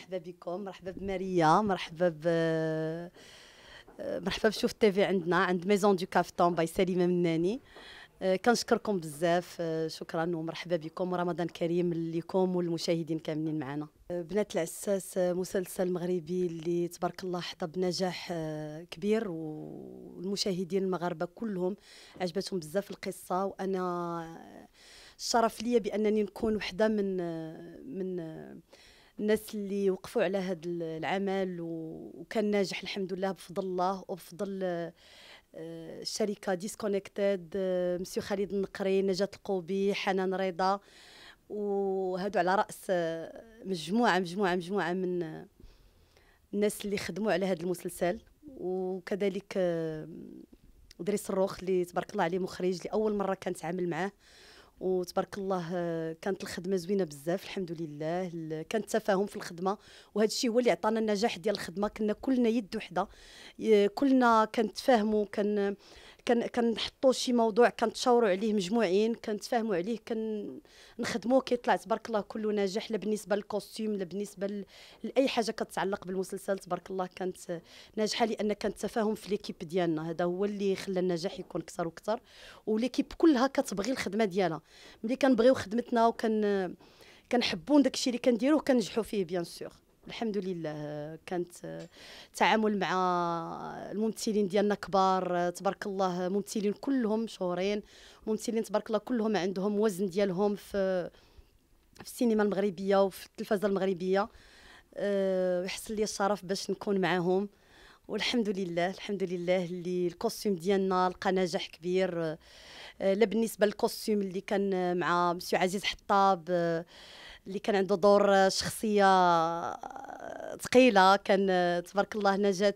مرحبا بكم مرحبا بماريا مرحبا ب مرحبا بشوف تي في عندنا عند ميزون دو كافتون باي سليمه مناني آه، كنشكركم بزاف آه، شكرا ومرحبا بكم ورمضان كريم لكم والمشاهدين كاملين معنا آه، بنات العساس مسلسل مغربي اللي تبارك الله حظى بنجاح كبير والمشاهدين المغاربه كلهم عجبتهم بزاف القصه وانا الشرف ليا بانني نكون وحده من من الناس اللي وقفوا على هذا العمل وكان ناجح الحمد لله بفضل الله وبفضل آه، الشركه ديسكونيكتد آه، مسيو خالد النقري نجاة القوبي حنان رضا وهادو على راس آه، مجموعه مجموعه مجموعه من الناس اللي خدموا على هذا المسلسل وكذلك ادريس الروخ اللي تبارك الله عليه مخرج لاول مره كنتعامل عامل معاه وتبارك الله آه، كانت الخدمه زوينه بزاف الحمد لله كان تفاهم في الخدمه وهذا الشيء هو اللي عطانا النجاح ديال الخدمه كنا كلنا يد وحده كلنا كنتفاهموا كان كنحطوا شي موضوع كنتشاوروا عليه مجموعين كنتفاهموا عليه كنخدموا كيطلع تبارك الله كله ناجح لا بالنسبه للكوستيم لا بالنسبه لاي حاجه كتتعلق بالمسلسل تبارك الله كانت ناجحه لان كان التفاهم في ليكيب ديالنا هذا هو اللي خلى النجاح يكون اكثر واكثر وليكيب كلها كتبغي الخدمه ديالها ملي كنبغيو خدمتنا وكن كنحبوا داكشي اللي كنديروه كنجحوا فيه بيان سور الحمد لله كانت تعامل مع الممثلين ديالنا كبار تبارك الله ممثلين كلهم مشهورين ممثلين تبارك الله كلهم عندهم وزن ديالهم في في السينما المغربيه وفي التلفزه المغربيه ويحصل آه، لي الشرف باش نكون معاهم والحمد لله الحمد لله اللي الكوستيم ديالنا لقى نجاح كبير آه، لا بالنسبه للكوستيم اللي كان مع مسيو عزيز حطاب آه، اللي كان عنده دور آه، شخصيه آه، ثقيله كان آه، تبارك الله نجاه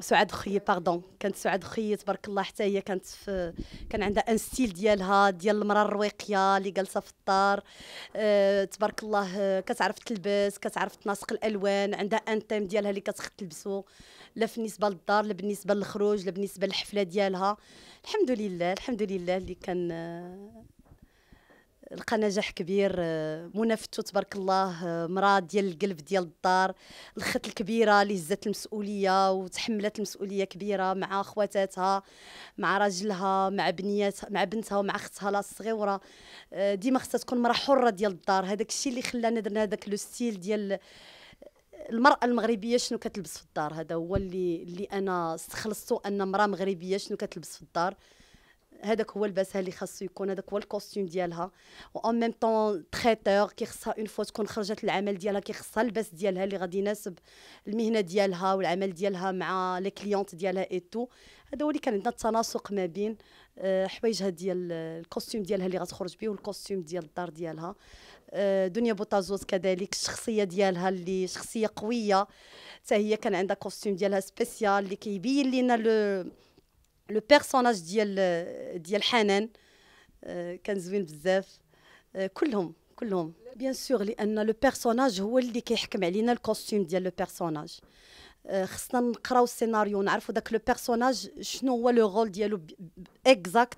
سعاد خي باردون كانت سعاد خي تبارك الله حتى هي كانت في كان عندها ان ستيل ديالها ديال المراه الرويقيه اللي جالسه في الدار أه تبارك الله كتعرف تلبس كتعرف تناسق الالوان عندها ان تيم ديالها اللي كتخ تلبسو لا بالنسبه للدار لا بالنسبه للخروج لا بالنسبه للحفله ديالها الحمد لله الحمد لله اللي كان لقى نجاح كبير آه، منافته تبارك الله آه، مراه ديال القلب ديال الدار الخت الكبيره اللي هزات المسؤوليه وتحملت المسؤوليه كبيره مع خواتاتها مع راجلها مع بنيتها مع بنتها ومع اختها الصغيره آه، ديما خصها تكون مراه حره ديال الدار هذاك الشيء اللي خلانا درنا هذاك لو ستيل ديال المراه المغربيه شنو كتلبس في الدار هذا هو اللي اللي انا استخلصته ان مراه مغربيه شنو كتلبس في الدار هذاك هو لباسها اللي خاصو يكون هذاك هو الكوستيم ديالها و اون ميم طون تريتور كيخصها اون فوا تكون خرجت العمل ديالها كيخصها اللباس ديالها اللي غادي يناسب المهنه ديالها والعمل ديالها مع لي كليونت ديالها اي تو هذا هو اللي كان عندنا التناسق ما بين آه، حوايجها ديال الكوستيم ديالها اللي غتخرج به والكوستيم ديال الدار ديالها آه، دنيا بوطازوز كذلك الشخصيه ديالها اللي شخصيه قويه حتى هي كان عندها كوستيم ديالها سبيسيال اللي كيبين لينا لو لو بيرسوناج ديال آه، ديال حنان آه، كان زوين بزاف آه، كلهم كلهم بيان سور لان لو بيرسوناج هو اللي كيحكم علينا الكوستيم ديال لو بيرسوناج Euh, خصنا نقراو السيناريو نعرفوا داك لو بيرسوناج شنو هو لو رول ديالو اكزاكت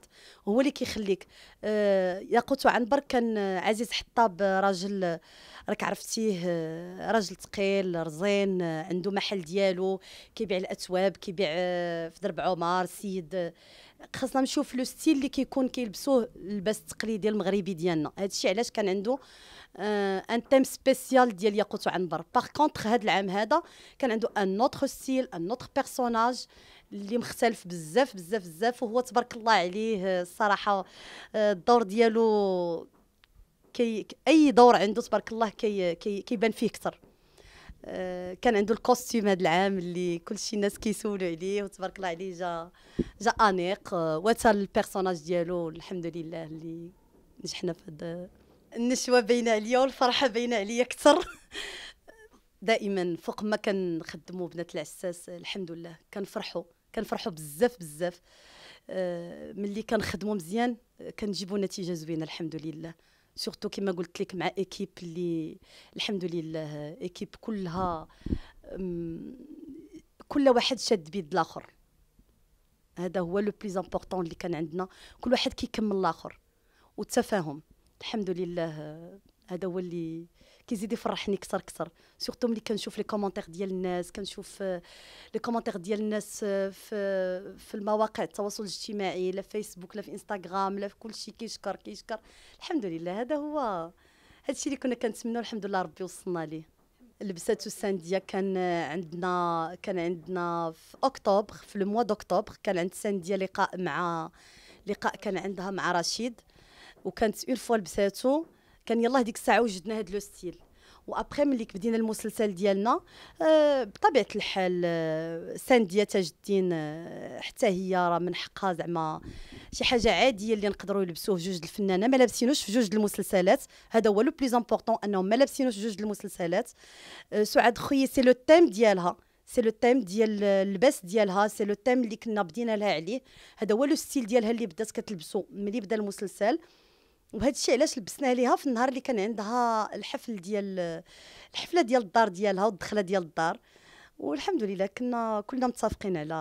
هو اللي كيخليك أه ياقوت عن برك كان عزيز حطاب راجل راك عرفتيه آه، راجل ثقيل رزين آه، عنده محل ديالو كيبيع الاثواب كيبيع آه، في درب عمر سيد خاصنا نشوف لو ستيل اللي كيكون كيلبسوه اللباس التقليدي المغربي ديالنا هادشي علاش كان عنده آه ان تيم سبيسيال ديال ياقوت وعنبر باغ كونطخ هاد العام هذا كان عنده ان نوتخ ستيل ان نوتخ بيرسوناج اللي مختلف بزاف بزاف بزاف وهو تبارك الله عليه الصراحه آه، آه، الدور ديالو كي اي دور عنده تبارك الله كي كيبان كي فيه اكثر آه، كان عنده الكوستيم هذا العام اللي كلشي الناس كيسولوا عليه وتبارك الله عليه جا جا انيق آه، وتا البيرسوناج ديالو الحمد لله اللي نجحنا في هذا النشوه باينه عليا والفرحه باينه عليا اكثر دائما فوق ما كنخدموا بنات العساس الحمد لله كنفرحوا كنفرحوا بزاف بزاف آه، ملي كنخدموا مزيان كنجيبوا نتيجه زوينه الحمد لله سورتو كما قلت لك مع ايكيب اللي الحمد لله ايكيب كلها كل واحد شاد بيد الاخر هذا هو لو بليز امبورطون اللي كان عندنا كل واحد كيكمل الاخر والتفاهم الحمد لله هذا هو اللي كيزيد يفرحني كثر كثر سورتو ملي كنشوف لي كومونتير ديال الناس كنشوف لي آه، كومونتير ديال الناس آه، في آه، في المواقع التواصل الاجتماعي لا فيسبوك لا في انستغرام لا في كلشي كيشكر كيشكر الحمد لله هذا هو هادشي اللي كنا كنتمناو الحمد لله ربي وصلنا ليه لبساتو السانديه كان عندنا كان عندنا في اكتوبر في لو موا دوكتوبر كان عند سانديه لقاء مع لقاء كان عندها مع رشيد وكانت اون فوا لبساتو كان يلاه ديك الساعه وجدنا هذا لو ستيل وابخي ملي بدينا المسلسل ديالنا آه، بطبيعه الحال آه، سانديه تاج الدين آه، حتى هي راه من حقها زعما شي حاجه عاديه اللي نقدروا يلبسوه جوج الفنانه ما لابسينوش في جوج المسلسلات هذا هو لو بليز امبورطون انهم ما لابسينوش في جوج المسلسلات سعاد خويا سي لو تيم ديالها سي لو تيم ديال اللباس ديالها سي لو تيم اللي كنا بدينا لها عليه هذا هو لو ستيل ديالها اللي بدات كتلبسو ملي بدا المسلسل وهذا الشيء علاش لبسناه ليها في النهار اللي كان عندها الحفل ديال الحفله ديال الدار ديالها والدخله ديال الدار والحمد لله كنا كلنا متفقين على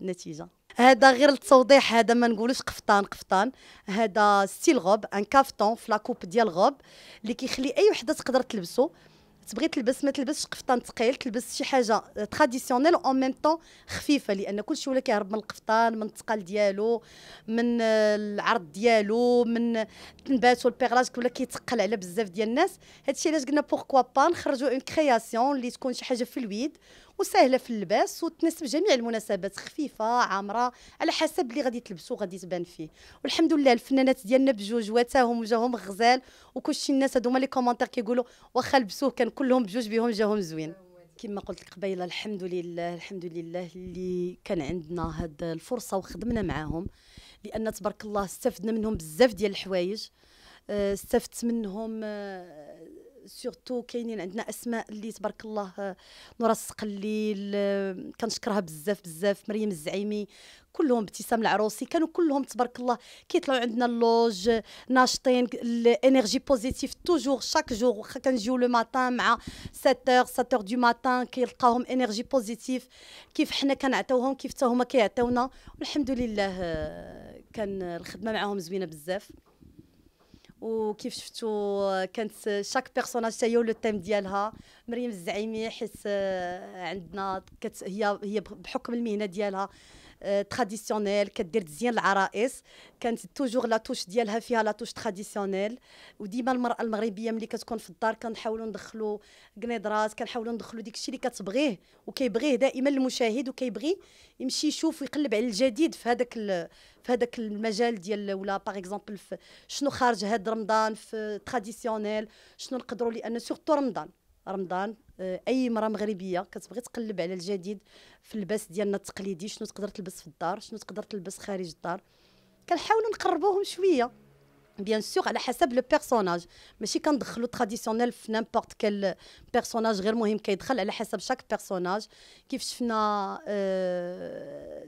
النتيجه هذا غير التوضيح هذا ما نقولوش قفطان قفطان هذا ستيل غوب ان كافتون في لاكوب ديال غوب اللي كيخلي اي وحده تقدر تلبسه تبغي تلبس ما تلبسش قفطان ثقيل تلبس شي حاجه تراديسيونيل اون ميم طون خفيفه لان كلشي ولا كيهرب من القفطان من الثقل ديالو من العرض ديالو من تنباتو البيغلاج ولا كيتقل على بزاف ديال الناس هادشي علاش قلنا بوركوا با نخرجوا اون كرياسيون اللي تكون شي حاجه في الويد وسهله في اللباس وتناسب جميع المناسبات خفيفه عامره على حسب اللي غادي تلبسو غادي تبان فيه والحمد لله الفنانات ديالنا بجوج واتاهم وجاهم غزال وكلشي الناس هذوما لي كومونتير كيقولوا واخا لبسوه كان كلهم بجوج بهم جاهم زوين كما قلت لك قبيله الحمد لله الحمد لله اللي كان عندنا هاد الفرصه وخدمنا معاهم لان تبارك الله استفدنا منهم بزاف ديال الحوايج آه، استفدت منهم آه، سورتو كاينين عندنا اسماء اللي تبارك الله نورا السقليل كنشكرها بزاف بزاف مريم الزعيمي كلهم ابتسام العروسي كانوا كلهم تبارك الله كيطلعوا عندنا اللوج ناشطين الانرجي بوزيتيف توجور شاك جور واخا كنجيو لو ماتان مع 7 7 دو ماتان كيلقاهم انرجي بوزيتيف كيف حنا كنعطيوهم كيف حتى هما كيعطيونا والحمد لله كان الخدمه معاهم زوينه بزاف وكيف شفتوا كانت شاك بيرسوناج تاعي هي لو تيم ديالها مريم الزعيمي حيت آه، عندنا كت هي هي بحكم المهنه ديالها تراديسيونيل آه، كدير تزيين العرائس كانت توجور لا توش ديالها فيها لا توش تراديسيونيل وديما المراه المغربيه ملي كتكون في الدار كنحاولوا ندخلوا كنيدرات كنحاولوا ندخلوا داكشي اللي كتبغيه وكيبغيه دائما المشاهد وكيبغي يمشي يشوف ويقلب على الجديد في هذاك في هذاك المجال ديال ولا باغ اكزومبل شنو خارج هذا رمضان في تراديسيونيل شنو نقدروا لان سورتو رمضان رمضان آه، اي مراه مغربيه كتبغي تقلب على الجديد في اللباس ديالنا التقليدي شنو تقدر تلبس في الدار شنو تقدر تلبس خارج الدار كنحاولوا نقربوهم شويه بيان سور على حسب لو بيرسوناج ماشي كندخلو تراديسيونيل في نيمبورت كال بيرسوناج غير مهم كيدخل على حسب شاك بيرسوناج كيف شفنا آه،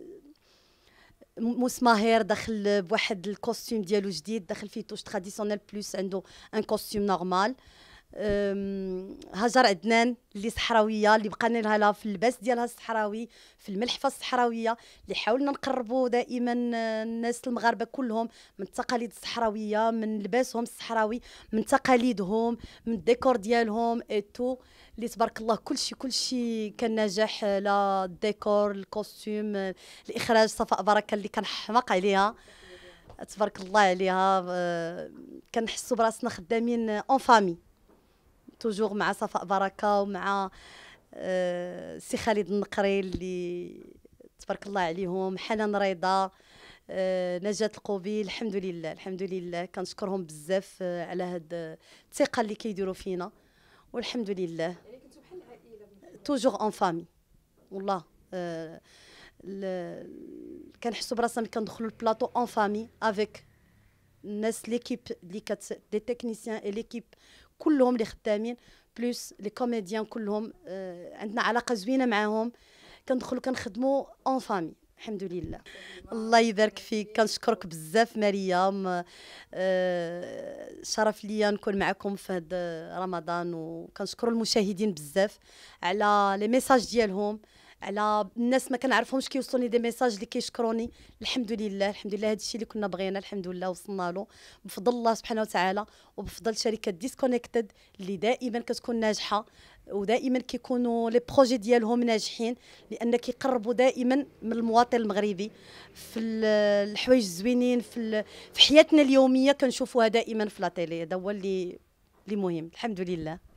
موس ماهر داخل بواحد الكوستيم ديالو جديد داخل فيه توش تراديسيونيل بلوس عنده ان كوستيم نورمال أه هجر عدنان اللي صحراويه اللي بقينا لها في اللباس ديالها الصحراوي في الملحفه الصحراويه اللي حاولنا نقربوا دائما آه، الناس المغاربه كلهم من التقاليد الصحراويه من لباسهم الصحراوي من تقاليدهم من الديكور ديالهم تو اللي تبارك الله كلشي كلشي كان ناجح آه، لا الديكور الكوستيم آه، الاخراج صفاء بركه اللي كنحماق عليها تبارك الله عليها كنحسوا براسنا خدامين اون فامي توجور مع صفاء بركه ومع السي آه، سي خالد النقري اللي تبارك الله عليهم حنان رضا آه، نجاة القوبي الحمد لله الحمد لله كنشكرهم بزاف آه، على هاد الثقه اللي كيديروا فينا والحمد لله يعني كنتو بحال العائله توجور اون فامي والله كنحسوا براسنا ملي كندخلوا البلاطو اون فامي افيك الناس ليكيب اللي كت لي تكنيسيان اي ليكيب كلهم اللي خدامين بلوس لي كوميديان كلهم آه عندنا علاقه زوينه معاهم كندخلوا كنخدموا اون فامي الحمد لله الله يبارك فيك كنشكرك بزاف مريم آه شرف ليا نكون معكم في هذا رمضان وكنشكر المشاهدين بزاف على لي ميساج ديالهم على الناس ما كنعرفهمش كيوصلوني دي ميساج اللي كيشكروني الحمد لله الحمد لله هذا الشيء اللي كنا بغينا الحمد لله وصلنا له بفضل الله سبحانه وتعالى وبفضل شركه ديسكونيكتد اللي دائما كتكون ناجحه ودائما كيكونوا لي بروجي ديالهم ناجحين لان كيقربوا دائما من المواطن المغربي في الحوايج الزوينين في في حياتنا اليوميه كنشوفوها دائما في لا تيلي هذا هو اللي اللي مهم الحمد لله